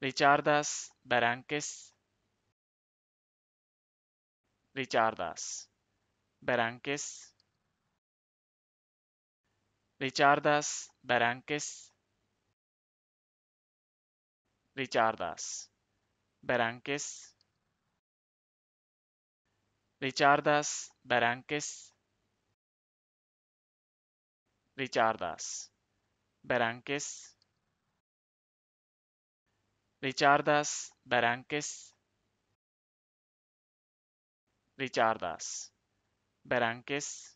Richardas, Beranques, Richardas, Beranques, Richardas, Beranques, Richardas, Beranques, Richardas, Beranques, Richardas, Beranques Richardas Beranques, Richardas Beranques.